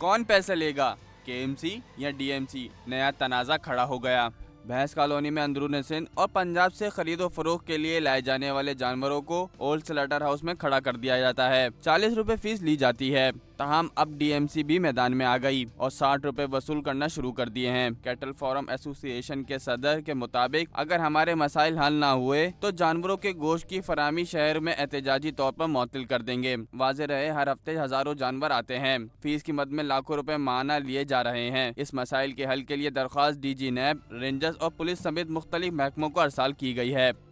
कौन पैसे लेगा के या डी नया तनाज़ा खड़ा हो गया भैंस कॉलोनी में अंदरून सिंध और पंजाब से खरीदो फरोख के लिए लाए जाने वाले जानवरों को ओल्ड स्लेटर हाउस में खड़ा कर दिया जाता है चालीस रूपए फीस ली जाती है तहम अब डीएमसी भी मैदान में आ गई और साठ रूपए वसूल करना शुरू कर दिए हैं कैटल फॉरम एसोसिएशन के सदर के मुताबिक अगर हमारे मसाइल हल न हुए तो जानवरों के गोश्त की फरामी शहर में एहतजाजी तौर पर मुतल कर देंगे वाज रहे हर हफ्ते हजारों जानवर आते हैं फीस की मद में लाखों रूपए माना लिए जा रहे हैं इस मसाइल के हल के लिए दरख्वास्त डी जी नैब रेंजर्स और पुलिस समेत मुख्तलिफ महकमों को अरसाल की गई है